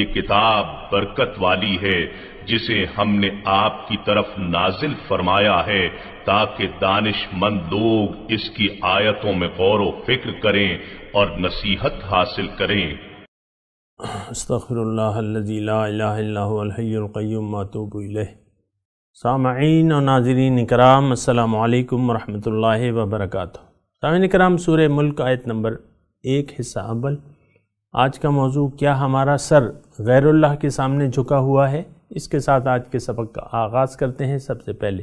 یہ کتاب برکت والی ہے جسے ہم نے آپ کی طرف نازل فرمایا ہے تاکہ دانش مند لوگ اس کی آیتوں میں غور و فکر کریں اور نصیحت حاصل کریں استغفر اللہ الذی لا الہ الا هو الحی القیوم ما توب الیہ سامعین و ناظرین اکرام السلام علیکم ورحمۃ اللہ وبرکاتہ سامعین اکرام سورہ ملک آیت نمبر ایک حصہ اول آج کا موضوع کیا ہمارا سر غیر اللہ کے سامنے جھکا ہوا ہے اس کے ساتھ آج کے سبق کا آغاز کرتے ہیں سب سے پہلے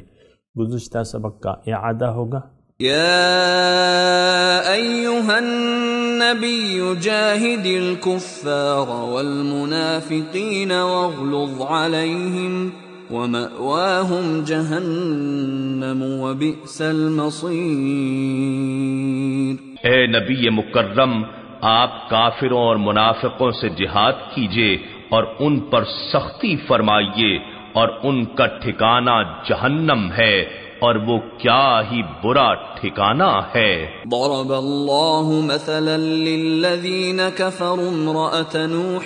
گزشتہ سبق کا اعادہ ہوگا یا ایوہ النبی جاہد الكفار والمنافقین واغلظ علیہم ومأواہم جہنم وبئس المصیر اے نبی مکرم آپ کافروں اور منافقوں سے جہاد کیجیے اور ان پر سختی فرمائیے اور ان کا ٹھکانہ جہنم ہے اور وہ کیا ہی برا ٹھکانہ ہے ضرب اللہ مثلا للذین امرأة نوح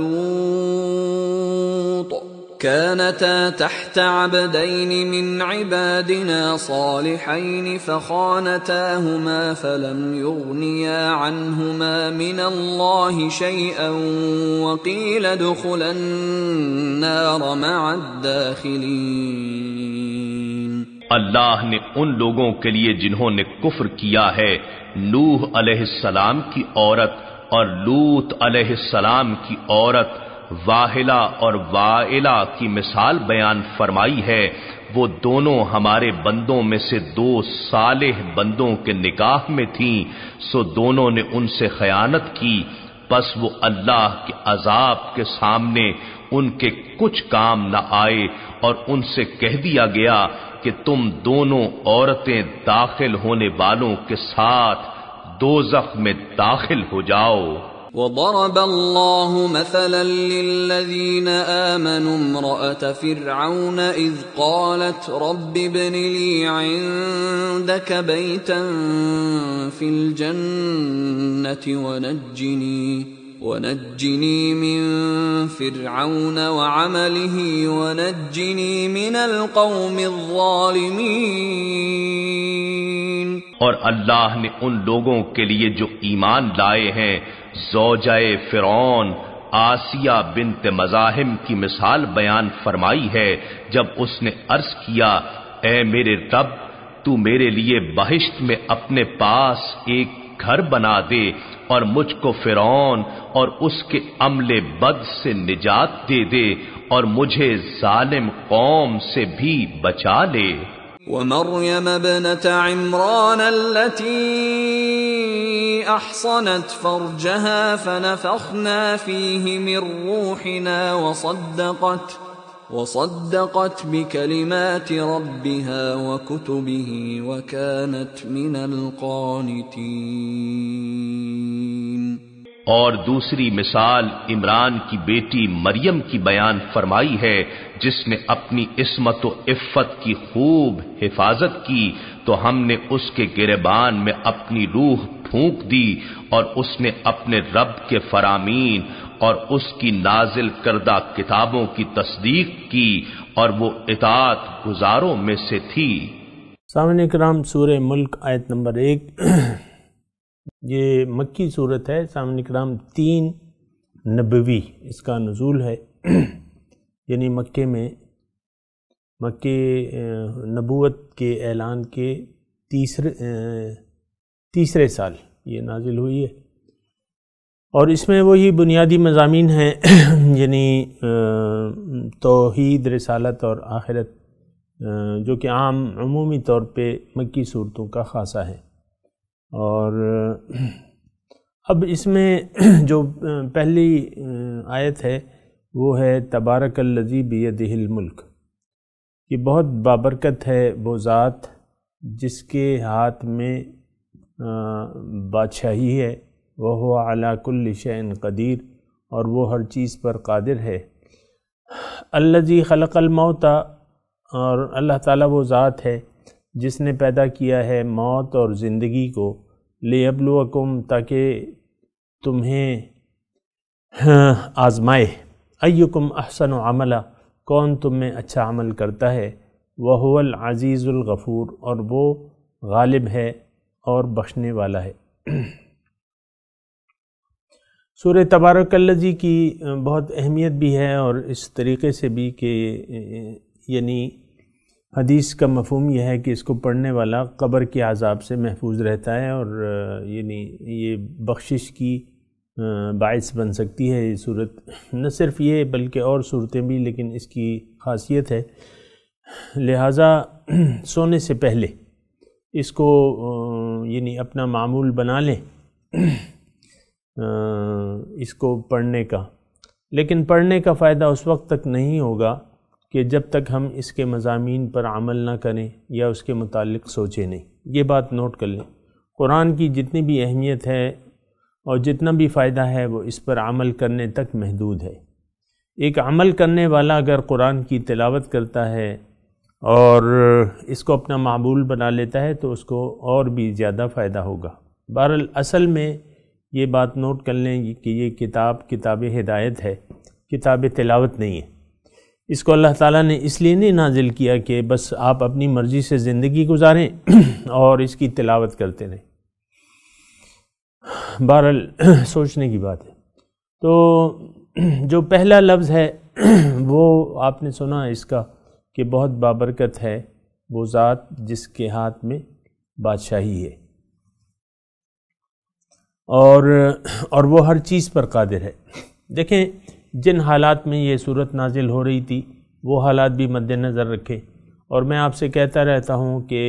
لوط كانتا تحت عبدين من عبادنا صالحين فخانتاهما فلم يغنيا عنهما من الله شيئا وقيل ادخلا النار مع الداخلين اللہ نے ان لوگوں کے لیے جنہوں نے کفر کیا ہے نوح علیہ السلام کی عورت اور لوط علیہ السلام کی عورت واہلا اور واحلہ کی مثال بیان فرمائی ہے وہ دونوں ہمارے بندوں میں سے دو صالح بندوں کے نکاح میں تھیں سو دونوں نے ان سے خیانت کی بس وہ اللہ کے عذاب کے سامنے ان کے کچھ کام نہ آئے اور ان سے کہہ دیا گیا کہ تم دونوں عورتیں داخل ہونے والوں کے ساتھ دو میں داخل ہو جاؤ وضرب الله مثلا للذين آمنوا امرأة فرعون إذ قالت رب ابن لي عندك بيتا في الجنة ونجني ونجني من فرعون وعمله ونجني من القوم الظالمين اور اللہ نے ان لوگوں کے لیے جو ایمان لائے ہیں زوجائے فرعون آسیہ بنت مزاحم کی مثال بیان فرمائی ہے جب اس نے عرض کیا اے میرے رب تو میرے لیے بہشت میں اپنے پاس ایک گھر بنا دے اور مجھ کو فرعون اور اس کے عمل بد سے نجات دے دے اور مجھے ظالم قوم سے بھی بچا لے ومريم ابنه عمران التي احصنت فرجها فنفخنا فيه من روحنا وصدقت وصدقت بكلمات ربها وكتبه وكانت من القانتين اور دوسری مثال عمران کی بیٹی مریم کی بیان فرمائی ہے جس نے اپنی عصمت و عفت کی خوب حفاظت کی تو ہم نے اس کے گربان میں اپنی روح پھونک دی اور اس نے اپنے رب کے فرامین اور اس کی نازل کردہ کتابوں کی تصدیق کی اور وہ اطاعت گزاروں میں سے تھی سامنے کرام سورہ ملک آیت نمبر ایک یہ مکی صورت ہے سامنے کرام تین نبوی اس کا نزول ہے یعنی مکے میں مکے نبوت کے اعلان کے تیسرے تیسرے سال یہ نازل ہوئی ہے اور اس میں وہی بنیادی مضامین ہیں یعنی توحید رسالت اور آخرت جو کہ عام عمومی طور پہ مکی صورتوں کا خاصہ ہے اور اب اس میں جو پہلی آیت ہے وہ ہے تبارک الزی بیدہ الملک یہ بہت بابرکت ہے وہ ذات جس کے ہاتھ میں بادشاہی ہے وہ علا کل شعین قدیر اور وہ ہر چیز پر قادر ہے اللجی خلق الموتا اور اللہ تعالیٰ وہ ذات ہے جس نے پیدا کیا ہے موت اور زندگی کو لے ابلوکم تاکہ تمہیں ہاں، آزمائے ایکم احسن و عملہ کون تم میں اچھا عمل کرتا ہے وہ العزیز الغفور اور وہ غالب ہے اور بخشنے والا ہے سور اللہ جی کی بہت اہمیت بھی ہے اور اس طریقے سے بھی کہ یعنی حدیث کا مفہوم یہ ہے کہ اس کو پڑھنے والا قبر کے عذاب سے محفوظ رہتا ہے اور یعنی یہ بخشش کی باعث بن سکتی ہے یہ صورت نہ صرف یہ بلکہ اور صورتیں بھی لیکن اس کی خاصیت ہے لہٰذا سونے سے پہلے اس کو یعنی اپنا معمول بنا لیں اس کو پڑھنے کا لیکن پڑھنے کا فائدہ اس وقت تک نہیں ہوگا کہ جب تک ہم اس کے مضامین پر عمل نہ کریں یا اس کے متعلق سوچیں نہیں یہ بات نوٹ کر لیں قرآن کی جتنی بھی اہمیت ہے اور جتنا بھی فائدہ ہے وہ اس پر عمل کرنے تک محدود ہے ایک عمل کرنے والا اگر قرآن کی تلاوت کرتا ہے اور اس کو اپنا معبول بنا لیتا ہے تو اس کو اور بھی زیادہ فائدہ ہوگا اصل میں یہ بات نوٹ کر لیں کہ یہ کتاب کتاب ہدایت ہے کتاب تلاوت نہیں ہے اس کو اللہ تعالیٰ نے اس لیے نہیں نازل کیا کہ بس آپ اپنی مرضی سے زندگی گزاریں اور اس کی تلاوت کرتے رہیں بہرحال سوچنے کی بات ہے تو جو پہلا لفظ ہے وہ آپ نے سنا اس کا کہ بہت بابرکت ہے وہ ذات جس کے ہاتھ میں بادشاہی ہے اور اور وہ ہر چیز پر قادر ہے دیکھیں جن حالات میں یہ صورت نازل ہو رہی تھی وہ حالات بھی مد نظر رکھے اور میں آپ سے کہتا رہتا ہوں کہ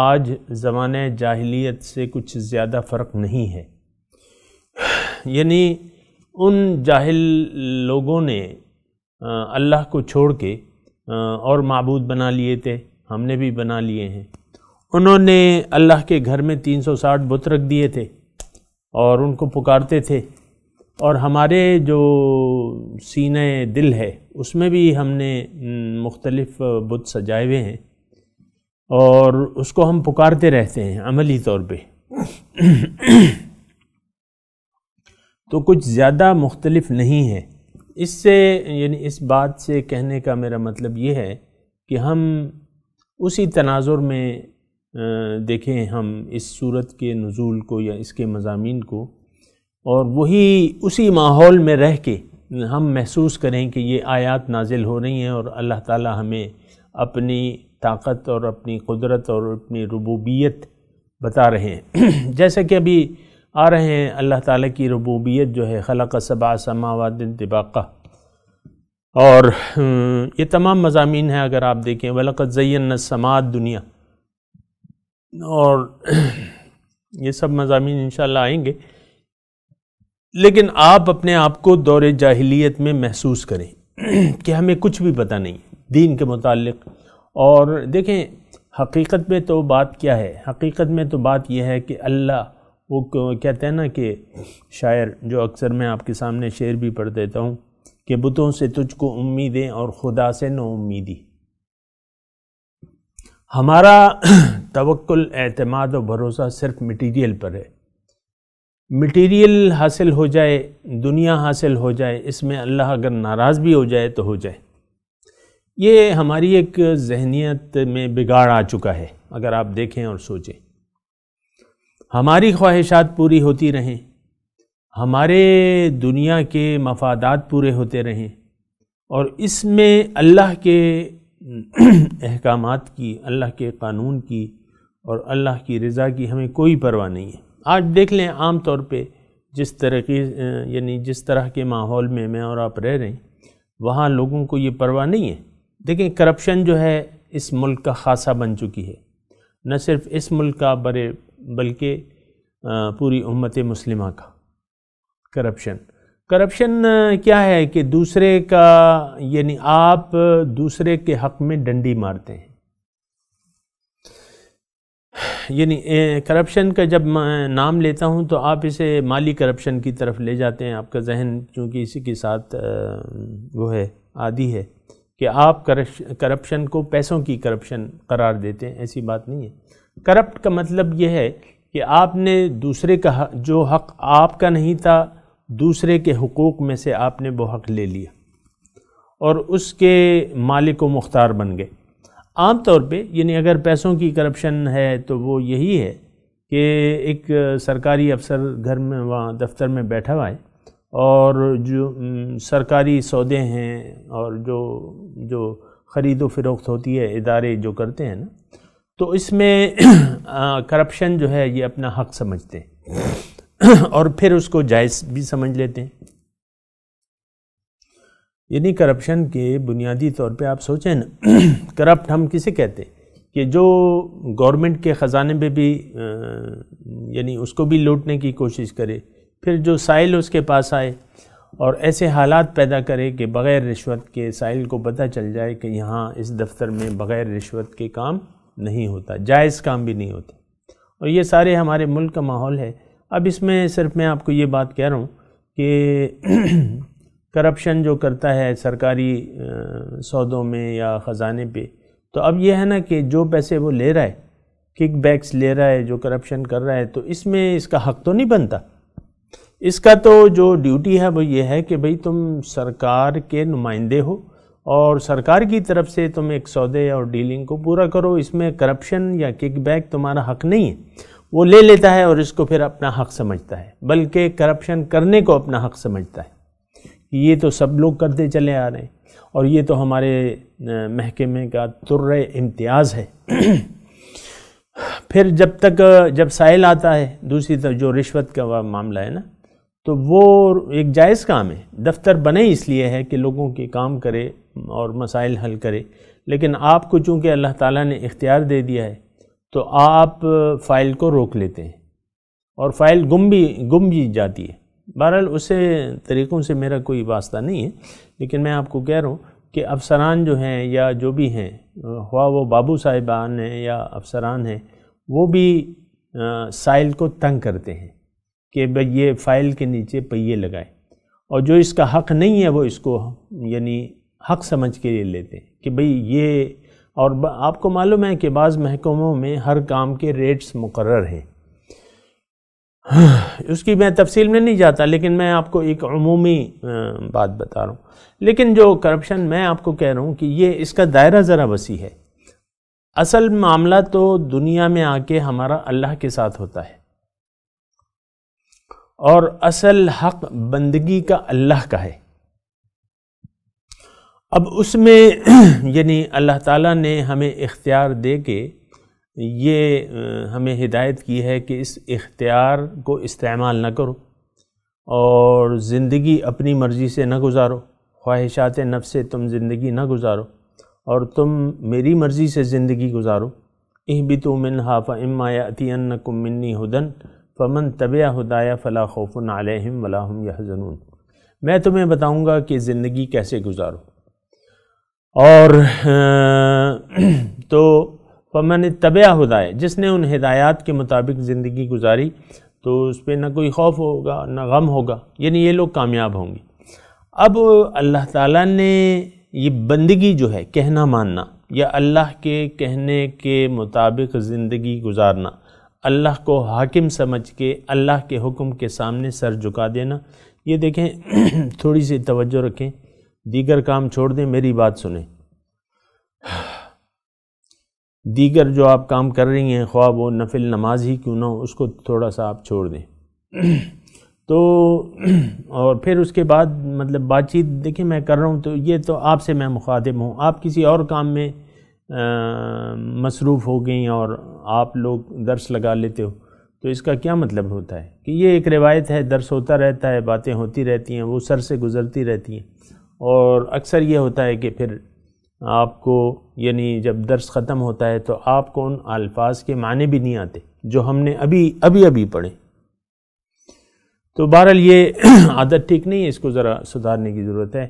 آج زمانہ جاہلیت سے کچھ زیادہ فرق نہیں ہے یعنی ان جاہل لوگوں نے اللہ کو چھوڑ کے اور معبود بنا لیے تھے ہم نے بھی بنا لیے ہیں انہوں نے اللہ کے گھر میں تین سو ساٹھ بت رکھ دیے تھے اور ان کو پکارتے تھے اور ہمارے جو سینہ دل ہے اس میں بھی ہم نے مختلف بت سجائے ہوئے ہیں اور اس کو ہم پکارتے رہتے ہیں عملی طور پہ تو کچھ زیادہ مختلف نہیں ہے اس سے یعنی اس بات سے کہنے کا میرا مطلب یہ ہے کہ ہم اسی تناظر میں دیکھیں ہم اس صورت کے نزول کو یا اس کے مضامین کو اور وہی اسی ماحول میں رہ کے ہم محسوس کریں کہ یہ آیات نازل ہو رہی ہیں اور اللہ تعالیٰ ہمیں اپنی طاقت اور اپنی قدرت اور اپنی ربوبیت بتا رہے ہیں جیسا کہ ابھی آ رہے ہیں اللہ تعالیٰ کی ربوبیت جو ہے خلق سبع سماوات دباقہ اور یہ تمام مضامین ہیں اگر آپ دیکھیں ولقت زین سماعت دنیا اور یہ سب مضامین انشاءاللہ آئیں گے لیکن آپ اپنے آپ کو دور جاہلیت میں محسوس کریں کہ ہمیں کچھ بھی پتہ نہیں دین کے متعلق اور دیکھیں حقیقت میں تو بات کیا ہے حقیقت میں تو بات یہ ہے کہ اللہ وہ کہتے ہیں نا کہ شاعر جو اکثر میں آپ کے سامنے شعر بھی پڑھ دیتا ہوں کہ بتوں سے تجھ کو امیدیں اور خدا سے نو امیدی ہمارا توکل اعتماد و بھروسہ صرف مٹیریل پر ہے مٹیریل حاصل ہو جائے دنیا حاصل ہو جائے اس میں اللہ اگر ناراض بھی ہو جائے تو ہو جائے یہ ہماری ایک ذہنیت میں بگاڑ آ چکا ہے اگر آپ دیکھیں اور سوچیں ہماری خواہشات پوری ہوتی رہیں ہمارے دنیا کے مفادات پورے ہوتے رہیں اور اس میں اللہ کے احکامات کی اللہ کے قانون کی اور اللہ کی رضا کی ہمیں کوئی پرواہ نہیں ہے آج دیکھ لیں عام طور پہ جس طرح یعنی جس طرح کے ماحول میں میں اور آپ رہ رہے ہیں وہاں لوگوں کو یہ پرواہ نہیں ہے دیکھیں کرپشن جو ہے اس ملک کا خاصہ بن چکی ہے نہ صرف اس ملک کا برے بلکہ پوری امت مسلمہ کا کرپشن کرپشن کیا ہے کہ دوسرے کا یعنی آپ دوسرے کے حق میں ڈنڈی مارتے ہیں یعنی کرپشن کا جب نام لیتا ہوں تو آپ اسے مالی کرپشن کی طرف لے جاتے ہیں آپ کا ذہن چونکہ اسی کے ساتھ وہ ہے عادی ہے کہ آپ کرپشن کو پیسوں کی کرپشن قرار دیتے ہیں ایسی بات نہیں ہے کرپٹ کا مطلب یہ ہے کہ آپ نے دوسرے کا جو حق آپ کا نہیں تھا دوسرے کے حقوق میں سے آپ نے وہ حق لے لیا اور اس کے مالک و مختار بن گئے عام طور پہ یعنی اگر پیسوں کی کرپشن ہے تو وہ یہی ہے کہ ایک سرکاری افسر گھر میں وہاں دفتر میں بیٹھا ہوا ہے اور جو سرکاری سودے ہیں اور جو جو خرید و فروخت ہوتی ہے ادارے جو کرتے ہیں نا تو اس میں کرپشن جو ہے یہ اپنا حق سمجھتے ہیں اور پھر اس کو جائز بھی سمجھ لیتے ہیں یعنی کرپشن کے بنیادی طور پہ آپ سوچیں نا کرپٹ ہم کسے کہتے ہیں کہ جو گورنمنٹ کے خزانے پہ بھی یعنی اس کو بھی لوٹنے کی کوشش کرے پھر جو سائل اس کے پاس آئے اور ایسے حالات پیدا کرے کہ بغیر رشوت کے سائل کو پتہ چل جائے کہ یہاں اس دفتر میں بغیر رشوت کے کام نہیں ہوتا جائز کام بھی نہیں ہوتے اور یہ سارے ہمارے ملک کا ماحول ہے اب اس میں صرف میں آپ کو یہ بات کہہ رہا ہوں کہ کرپشن جو کرتا ہے سرکاری سودوں میں یا خزانے پہ تو اب یہ ہے نا کہ جو پیسے وہ لے رہا ہے کک بیکس لے رہا ہے جو کرپشن کر رہا ہے تو اس میں اس کا حق تو نہیں بنتا اس کا تو جو ڈیوٹی ہے وہ یہ ہے کہ بھئی تم سرکار کے نمائندے ہو اور سرکار کی طرف سے تم ایک سودے اور ڈیلنگ کو پورا کرو اس میں کرپشن یا کک بیک تمہارا حق نہیں ہے وہ لے لیتا ہے اور اس کو پھر اپنا حق سمجھتا ہے بلکہ کرپشن کرنے کو اپنا حق سمجھتا ہے یہ تو سب لوگ کرتے چلے آ رہے ہیں اور یہ تو ہمارے محکمے کا تر امتیاز ہے پھر جب تک جب سائل آتا ہے دوسری طرف جو رشوت کا معاملہ ہے نا تو وہ ایک جائز کام ہے دفتر بنے اس لیے ہے کہ لوگوں کے کام کرے اور مسائل حل کرے لیکن آپ کو چونکہ اللہ تعالیٰ نے اختیار دے دیا ہے تو آپ فائل کو روک لیتے ہیں اور فائل گم بھی گم بھی جاتی ہے بہرحال اسے طریقوں سے میرا کوئی واسطہ نہیں ہے لیکن میں آپ کو کہہ رہا ہوں کہ افسران جو ہیں یا جو بھی ہیں ہوا وہ بابو صاحبان ہیں یا افسران ہیں وہ بھی سائل کو تنگ کرتے ہیں کہ بھئی یہ فائل کے نیچے پہیے لگائے اور جو اس کا حق نہیں ہے وہ اس کو یعنی حق سمجھ کے لیے لیتے ہیں کہ بھئی یہ اور آپ کو معلوم ہے کہ بعض محکموں میں ہر کام کے ریٹس مقرر ہیں اس کی میں تفصیل میں نہیں جاتا لیکن میں آپ کو ایک عمومی بات بتا رہا ہوں لیکن جو کرپشن میں آپ کو کہہ رہا ہوں کہ یہ اس کا دائرہ ذرا وسیع ہے اصل معاملہ تو دنیا میں آ کے ہمارا اللہ کے ساتھ ہوتا ہے اور اصل حق بندگی کا اللہ کا ہے اب اس میں یعنی اللہ تعالیٰ نے ہمیں اختیار دے کے یہ ہمیں ہدایت کی ہے کہ اس اختیار کو استعمال نہ کرو اور زندگی اپنی مرضی سے نہ گزارو خواہشات نفس سے تم زندگی نہ گزارو اور تم میری مرضی سے زندگی گزارو اہ بن حافہ امایہ کم منی ہدن فمن طبع ہدایہ فلا خوف علیہم ولاحم یا ضنون میں تمہیں بتاؤں گا کہ زندگی کیسے گزارو اور تو اور طبع نے ہدائے جس نے ان ہدایات کے مطابق زندگی گزاری تو اس پہ نہ کوئی خوف ہوگا نہ غم ہوگا یعنی یہ لوگ کامیاب ہوں گے اب اللہ تعالیٰ نے یہ بندگی جو ہے کہنا ماننا یا اللہ کے کہنے کے مطابق زندگی گزارنا اللہ کو حاکم سمجھ کے اللہ کے حکم کے سامنے سر جکا دینا یہ دیکھیں تھوڑی سی توجہ رکھیں دیگر کام چھوڑ دیں میری بات سنیں دیگر جو آپ کام کر رہی ہیں خواب و نفل نماز ہی کیوں نہ ہو اس کو تھوڑا سا آپ چھوڑ دیں تو اور پھر اس کے بعد مطلب بات چیت دیکھیں میں کر رہا ہوں تو یہ تو آپ سے میں مخاطب ہوں آپ کسی اور کام میں مصروف ہو گئیں اور آپ لوگ درس لگا لیتے ہو تو اس کا کیا مطلب ہوتا ہے کہ یہ ایک روایت ہے درس ہوتا رہتا ہے باتیں ہوتی رہتی ہیں وہ سر سے گزرتی رہتی ہیں اور اکثر یہ ہوتا ہے کہ پھر آپ کو یعنی جب درس ختم ہوتا ہے تو آپ کو ان الفاظ کے معنی بھی نہیں آتے جو ہم نے ابھی ابھی ابھی پڑھے تو بہرحال یہ عادت ٹھیک نہیں ہے اس کو ذرا سدھارنے کی ضرورت ہے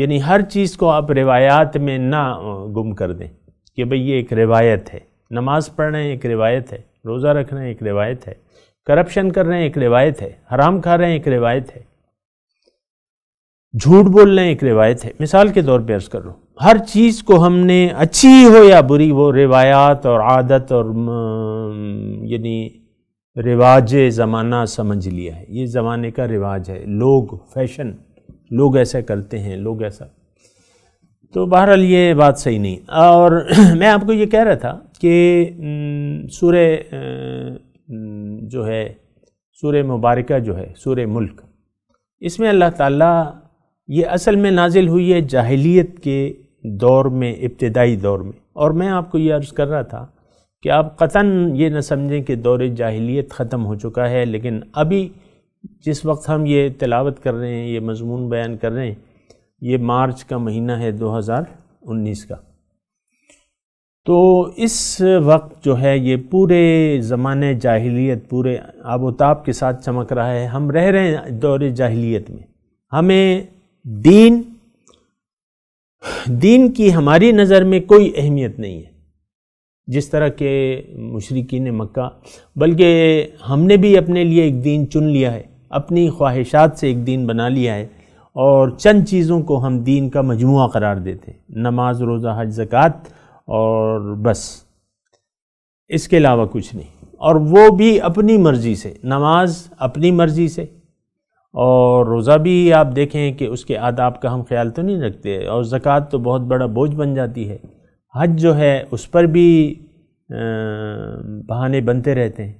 یعنی ہر چیز کو آپ روایات میں نہ گم کر دیں کہ بھئی یہ ایک روایت ہے نماز پڑھنا ہے ایک روایت ہے روزہ رکھنا ہے ایک روایت ہے کرپشن کر رہے ہیں ایک روایت ہے حرام کھا رہے ہیں ایک روایت ہے جھوٹ بولنا ایک روایت ہے مثال کے طور پہ عرض کر رہا ہوں ہر چیز کو ہم نے اچھی ہو یا بری ہو روایات اور عادت اور یعنی رواج زمانہ سمجھ لیا ہے یہ زمانے کا رواج ہے لوگ فیشن لوگ ایسا کرتے ہیں لوگ ایسا تو بہرحال یہ بات صحیح نہیں اور میں آپ کو یہ کہہ رہا تھا کہ سورہ جو ہے سورہ مبارکہ جو ہے سورہ ملک اس میں اللہ تعالیٰ یہ اصل میں نازل ہوئی ہے جاہلیت کے دور میں ابتدائی دور میں اور میں آپ کو یہ عرض کر رہا تھا کہ آپ قطن یہ نہ سمجھیں کہ دور جاہلیت ختم ہو چکا ہے لیکن ابھی جس وقت ہم یہ تلاوت کر رہے ہیں یہ مضمون بیان کر رہے ہیں یہ مارچ کا مہینہ ہے دو ہزار انیس کا تو اس وقت جو ہے یہ پورے زمانے جاہلیت پورے آب و تاب کے ساتھ چمک رہا ہے ہم رہ رہے ہیں دور جاہلیت میں ہمیں دین دین کی ہماری نظر میں کوئی اہمیت نہیں ہے جس طرح کے مشرقین مکہ بلکہ ہم نے بھی اپنے لیے ایک دین چن لیا ہے اپنی خواہشات سے ایک دین بنا لیا ہے اور چند چیزوں کو ہم دین کا مجموعہ قرار دیتے ہیں نماز روزہ حج زکوٰۃ اور بس اس کے علاوہ کچھ نہیں اور وہ بھی اپنی مرضی سے نماز اپنی مرضی سے اور روزہ بھی آپ دیکھیں کہ اس کے آداب کا ہم خیال تو نہیں رکھتے اور زکوٰۃ تو بہت بڑا بوجھ بن جاتی ہے حج جو ہے اس پر بھی بہانے بنتے رہتے ہیں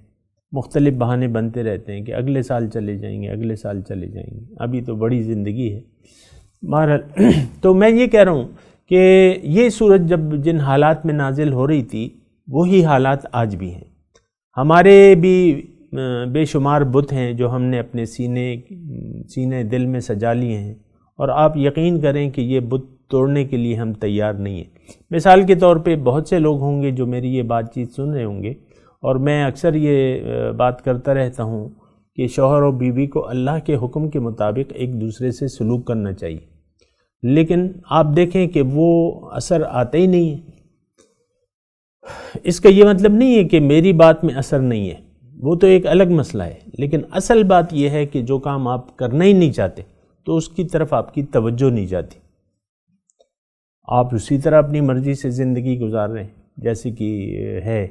مختلف بہانے بنتے رہتے ہیں کہ اگلے سال چلے جائیں گے اگلے سال چلے جائیں گے ابھی تو بڑی زندگی ہے بہرحال تو میں یہ کہہ رہا ہوں کہ یہ صورت جب جن حالات میں نازل ہو رہی تھی وہی حالات آج بھی ہیں ہمارے بھی بے شمار بت ہیں جو ہم نے اپنے سینے سینے دل میں سجا لیے ہیں اور آپ یقین کریں کہ یہ بت توڑنے کے لیے ہم تیار نہیں ہیں مثال کے طور پہ بہت سے لوگ ہوں گے جو میری یہ بات چیت سن رہے ہوں گے اور میں اکثر یہ بات کرتا رہتا ہوں کہ شوہر اور بیوی کو اللہ کے حکم کے مطابق ایک دوسرے سے سلوک کرنا چاہیے لیکن آپ دیکھیں کہ وہ اثر آتا ہی نہیں ہے اس کا یہ مطلب نہیں ہے کہ میری بات میں اثر نہیں ہے وہ تو ایک الگ مسئلہ ہے لیکن اصل بات یہ ہے کہ جو کام آپ کرنا ہی نہیں چاہتے تو اس کی طرف آپ کی توجہ نہیں جاتی آپ اسی طرح اپنی مرضی سے زندگی گزار رہے ہیں جیسے کہ ہے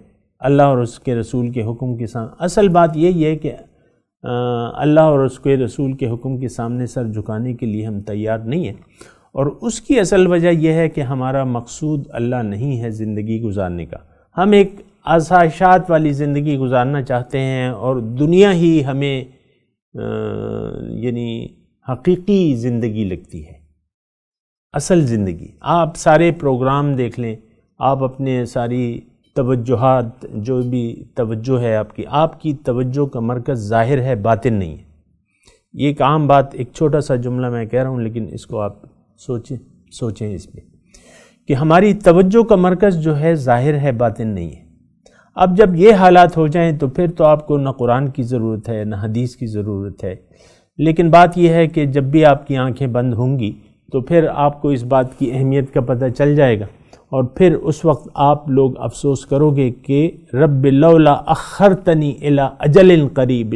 اللہ اور اس کے رسول کے حکم کے سامنے اصل بات یہی ہے کہ اللہ اور اس کے رسول کے حکم کے سامنے سر جھکانے کے لیے ہم تیار نہیں ہیں اور اس کی اصل وجہ یہ ہے کہ ہمارا مقصود اللہ نہیں ہے زندگی گزارنے کا ہم ایک آسائشات والی زندگی گزارنا چاہتے ہیں اور دنیا ہی ہمیں یعنی حقیقی زندگی لگتی ہے اصل زندگی آپ سارے پروگرام دیکھ لیں آپ اپنے ساری توجہات جو بھی توجہ ہے آپ کی آپ کی توجہ کا مرکز ظاہر ہے باطن نہیں ہے یہ ایک عام بات ایک چھوٹا سا جملہ میں کہہ رہا ہوں لیکن اس کو آپ سوچیں سوچیں اس میں کہ ہماری توجہ کا مرکز جو ہے ظاہر ہے باطن نہیں ہے اب جب یہ حالات ہو جائیں تو پھر تو آپ کو نہ قرآن کی ضرورت ہے نہ حدیث کی ضرورت ہے لیکن بات یہ ہے کہ جب بھی آپ کی آنکھیں بند ہوں گی تو پھر آپ کو اس بات کی اہمیت کا پتہ چل جائے گا اور پھر اس وقت آپ لوگ افسوس کرو گے کہ رب لولا اخرتنی الى اجل قریب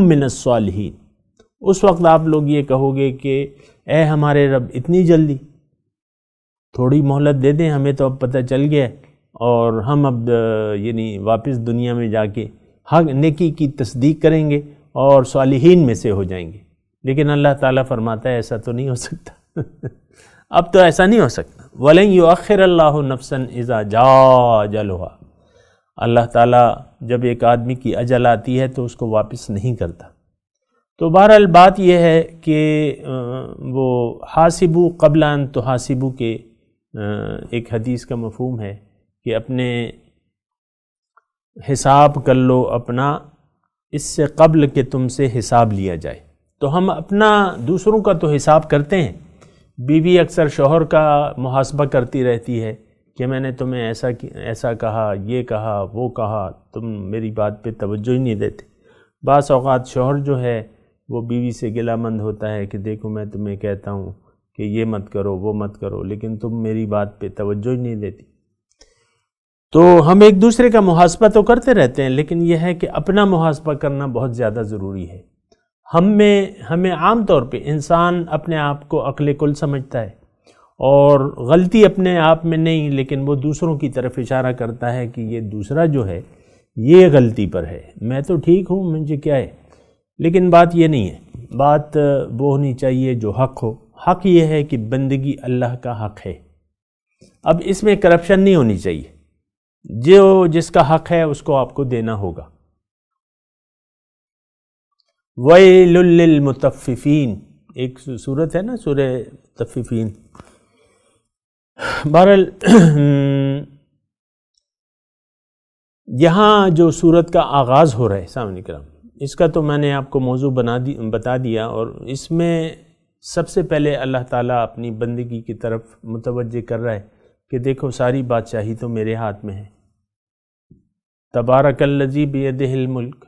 من الصالحین اس وقت آپ لوگ یہ کہو گے کہ اے ہمارے رب اتنی جلدی تھوڑی مہلت دے دیں ہمیں تو اب پتہ چل گیا اور ہم اب یعنی واپس دنیا میں جا کے حق نیکی کی تصدیق کریں گے اور صالحین میں سے ہو جائیں گے لیکن اللہ تعالیٰ فرماتا ہے ایسا تو نہیں ہو سکتا اب تو ایسا نہیں ہو سکتا ولینگیو اخر اللہ نفسن از جا جلوہ اللہ تعالیٰ جب ایک آدمی کی اجل آتی ہے تو اس کو واپس نہیں کرتا تو بہرحال بات یہ ہے کہ وہ حاسبو قبلان تو حاسبو کے ایک حدیث کا مفہوم ہے کہ اپنے حساب کر لو اپنا اس سے قبل کہ تم سے حساب لیا جائے تو ہم اپنا دوسروں کا تو حساب کرتے ہیں بیوی اکثر شوہر کا محاسبہ کرتی رہتی ہے کہ میں نے تمہیں ایسا ایسا کہا یہ کہا وہ کہا تم میری بات پہ توجہ ہی نہیں دیتے بعض اوقات شوہر جو ہے وہ بیوی سے مند ہوتا ہے کہ دیکھو میں تمہیں کہتا ہوں کہ یہ مت کرو وہ مت کرو لیکن تم میری بات پہ توجہ ہی نہیں دیتی تو ہم ایک دوسرے کا محاسبہ تو کرتے رہتے ہیں لیکن یہ ہے کہ اپنا محاسبہ کرنا بہت زیادہ ضروری ہے ہم میں ہمیں عام طور پہ انسان اپنے آپ کو عقل کل سمجھتا ہے اور غلطی اپنے آپ میں نہیں لیکن وہ دوسروں کی طرف اشارہ کرتا ہے کہ یہ دوسرا جو ہے یہ غلطی پر ہے میں تو ٹھیک ہوں مجھے کیا ہے لیکن بات یہ نہیں ہے بات وہ ہونی چاہیے جو حق ہو حق یہ ہے کہ بندگی اللہ کا حق ہے اب اس میں کرپشن نہیں ہونی چاہیے جو جس کا حق ہے اس کو آپ کو دینا ہوگا وَيْلُ لِلْمُتَفِّفِينَ ایک صورت ہے نا سورہ تفیفین بہرحال یہاں جو سورت کا آغاز ہو رہا ہے سامنے کرام اس کا تو میں نے آپ کو موضوع بنا بتا دیا اور اس میں سب سے پہلے اللہ تعالیٰ اپنی بندگی کی طرف متوجہ کر رہا ہے کہ دیکھو ساری بادشاہی تو میرے ہاتھ میں ہے تبارک الجی بیدہ الملک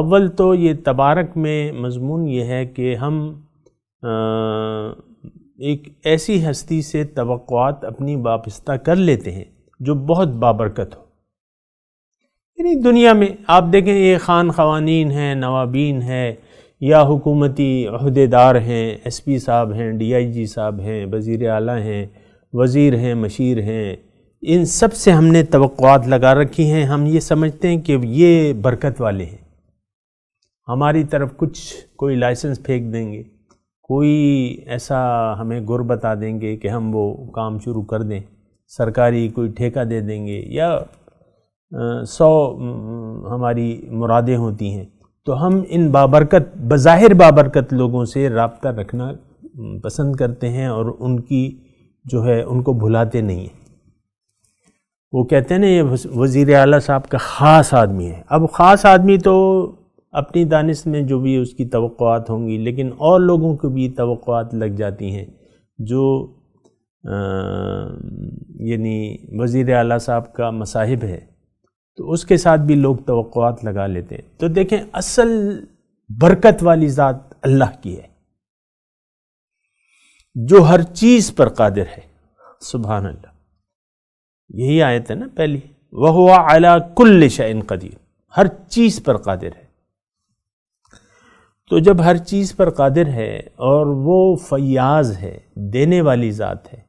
اول تو یہ تبارک میں مضمون یہ ہے کہ ہم ایک ایسی ہستی سے توقعات اپنی وابستہ کر لیتے ہیں جو بہت بابرکت ہو یعنی دنیا میں آپ دیکھیں یہ خان خوانین ہیں نوابین ہے یا حکومتی عہدے دار ہیں ایس پی صاحب ہیں ڈی آئی جی صاحب ہیں وزیر اعلیٰ ہیں وزیر ہیں مشیر ہیں ان سب سے ہم نے توقعات لگا رکھی ہیں ہم یہ سمجھتے ہیں کہ یہ برکت والے ہیں ہماری طرف کچھ کوئی لائسنس پھینک دیں گے کوئی ایسا ہمیں گر بتا دیں گے کہ ہم وہ کام شروع کر دیں سرکاری کوئی ٹھیکہ دے دیں گے یا سو ہماری مرادیں ہوتی ہیں تو ہم ان بابرکت بظاہر بابرکت لوگوں سے رابطہ رکھنا پسند کرتے ہیں اور ان کی جو ہے ان کو بھلاتے نہیں ہیں وہ کہتے ہیں نا یہ وزیر اعلیٰ صاحب کا خاص آدمی ہے اب خاص آدمی تو اپنی دانش میں جو بھی اس کی توقعات ہوں گی لیکن اور لوگوں کو بھی توقعات لگ جاتی ہیں جو یعنی وزیر اعلیٰ صاحب کا مصاحب ہے تو اس کے ساتھ بھی لوگ توقعات لگا لیتے ہیں تو دیکھیں اصل برکت والی ذات اللہ کی ہے جو ہر چیز پر قادر ہے سبحان اللہ یہی آیت ہے نا پہلی وہ ہوا اعلیٰ کل قَدِير قدیر ہر چیز پر قادر ہے تو جب ہر چیز پر قادر ہے اور وہ فیاض ہے دینے والی ذات ہے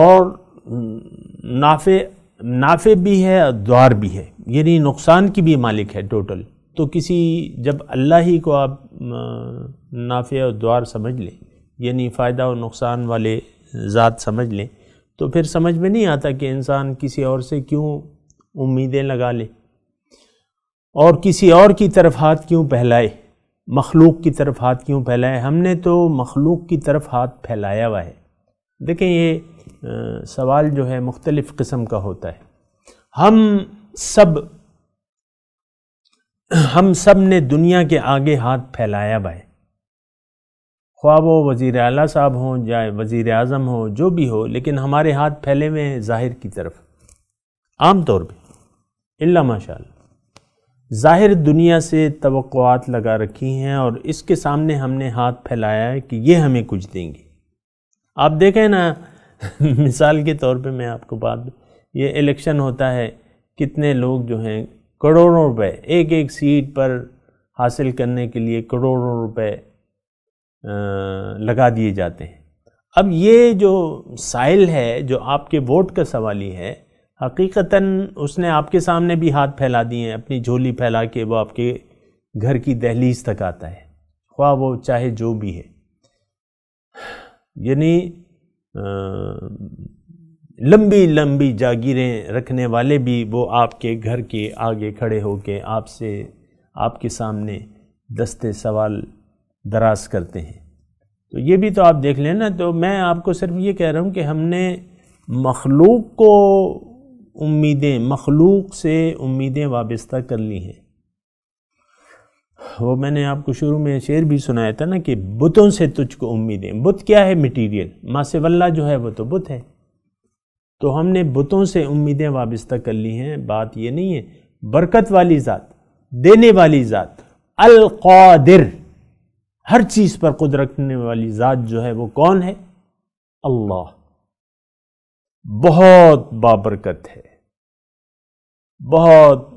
اور نافع نافع بھی ہے اور دوار بھی ہے یعنی نقصان کی بھی مالک ہے ٹوٹل تو کسی جب اللہ ہی کو آپ نافع اور دعار سمجھ لیں یعنی فائدہ اور نقصان والے ذات سمجھ لیں تو پھر سمجھ میں نہیں آتا کہ انسان کسی اور سے کیوں امیدیں لگا لے اور کسی اور کی طرف ہاتھ کیوں پھیلائے مخلوق کی طرف ہاتھ کیوں پھیلائے ہم نے تو مخلوق کی طرف ہاتھ پھیلایا ہوا ہے دیکھیں یہ سوال جو ہے مختلف قسم کا ہوتا ہے ہم سب ہم سب نے دنیا کے آگے ہاتھ پھیلایا بھائی خواب وزیر اعلیٰ صاحب ہوں یا وزیر اعظم ہوں جو بھی ہو لیکن ہمارے ہاتھ پھیلے ہوئے ہیں ظاہر کی طرف عام طور پہ اللہ ماشاء اللہ ظاہر دنیا سے توقعات لگا رکھی ہیں اور اس کے سامنے ہم نے ہاتھ پھیلایا ہے کہ یہ ہمیں کچھ دیں گے آپ دیکھیں نا مثال کے طور پہ میں آپ کو بات یہ الیکشن ہوتا ہے کتنے لوگ جو ہیں کروڑوں روپے ایک ایک سیٹ پر حاصل کرنے کے لیے کروڑوں روپے لگا دیے جاتے ہیں اب یہ جو سائل ہے جو آپ کے ووٹ کا سوالی ہے حقیقتاً اس نے آپ کے سامنے بھی ہاتھ پھیلا دیے ہیں اپنی جھولی پھیلا کے وہ آپ کے گھر کی دہلیز تک آتا ہے خواہ وہ چاہے جو بھی ہے یعنی لمبی لمبی جاگیریں رکھنے والے بھی وہ آپ کے گھر کے آگے کھڑے ہو کے آپ سے آپ کے سامنے دستے سوال دراز کرتے ہیں تو یہ بھی تو آپ دیکھ لیں نا تو میں آپ کو صرف یہ کہہ رہا ہوں کہ ہم نے مخلوق کو امیدیں مخلوق سے امیدیں وابستہ کر لی ہیں وہ میں نے آپ کو شروع میں شعر بھی سنایا تھا نا کہ بتوں سے تجھ کو امیدیں بت کیا ہے مٹیریل ماس سے اللہ جو ہے وہ تو بت ہے تو ہم نے بتوں سے امیدیں وابستہ کر لی ہیں بات یہ نہیں ہے برکت والی ذات دینے والی ذات القادر ہر چیز پر قدر رکھنے والی ذات جو ہے وہ کون ہے اللہ بہت بابرکت ہے بہت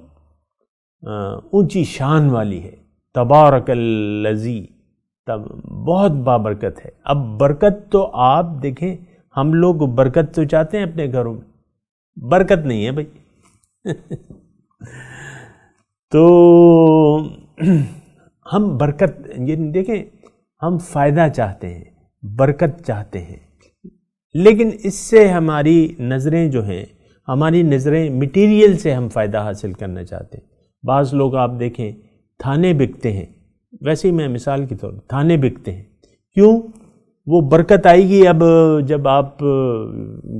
اونچی شان والی ہے تبارک الزی تب بہت بابرکت ہے اب برکت تو آپ دیکھیں ہم لوگ برکت تو چاہتے ہیں اپنے گھروں میں برکت نہیں ہے بھائی تو ہم برکت یہ یعنی دیکھیں ہم فائدہ چاہتے ہیں برکت چاہتے ہیں لیکن اس سے ہماری نظریں جو ہیں ہماری نظریں مٹیریل سے ہم فائدہ حاصل کرنا چاہتے ہیں بعض لوگ آپ دیکھیں تھانے بکتے ہیں ویسے ہی میں مثال کے طور تھانے بکتے ہیں کیوں وہ برکت آئے گی اب جب آپ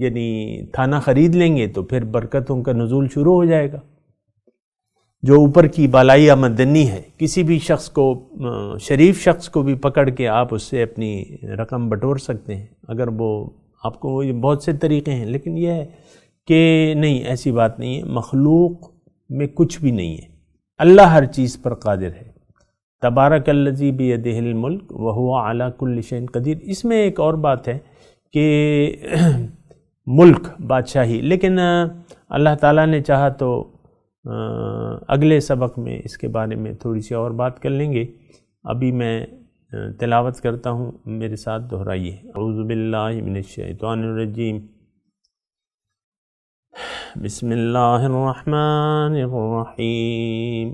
یعنی تھانہ خرید لیں گے تو پھر برکتوں کا نزول شروع ہو جائے گا جو اوپر کی بالائی آمدنی ہے کسی بھی شخص کو شریف شخص کو بھی پکڑ کے آپ اس سے اپنی رقم بٹور سکتے ہیں اگر وہ آپ کو بہت سے طریقے ہیں لیکن یہ ہے کہ نہیں ایسی بات نہیں ہے مخلوق میں کچھ بھی نہیں ہے اللہ ہر چیز پر قادر ہے تبارک الزیب اے الملک ملک وہ ہوا کل کلشین قدیر اس میں ایک اور بات ہے کہ ملک بادشاہی لیکن اللہ تعالیٰ نے چاہا تو اگلے سبق میں اس کے بارے میں تھوڑی سی اور بات کر لیں گے ابھی میں تلاوت کرتا ہوں میرے ساتھ دہرائیے اعوذ باللہ من الشیطان الرجیم بسم اللہ الرحمن رحمٰن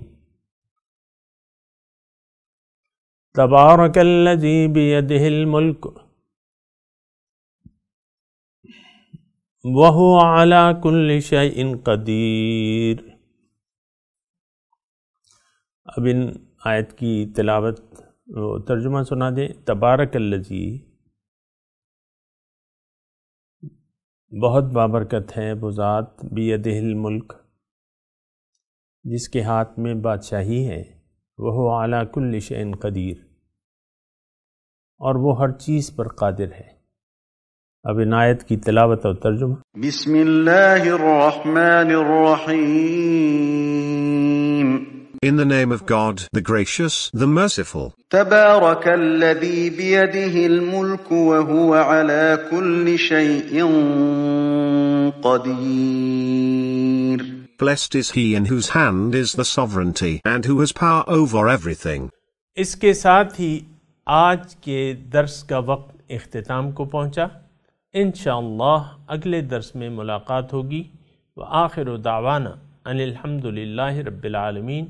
تبارکی بے الملک وہو علا کل شاہ قدیر اب ان آیت کی تلاوت ترجمہ سنا دیں تبارک اللجی بہت بابرکت ہے وہ ذات ادل ملک جس کے ہاتھ میں بادشاہی ہے وہ اعلیٰ شعین قدیر اور وہ ہر چیز پر قادر ہے اب عنایت کی تلاوت اور ترجمہ بسم اللہ الرحمن الرحیم In the name of God, the Gracious, the Merciful. Blessed is he in whose hand is the sovereignty and who has power over everything. इसके साथ ही आज के दर्स का वक्त इख्तिताम को पहुंचा इंशाल्लाह अगले दर्स में मुलाकात होगी व आखिर दावाना अनिलहमदिल्ला रबालमीन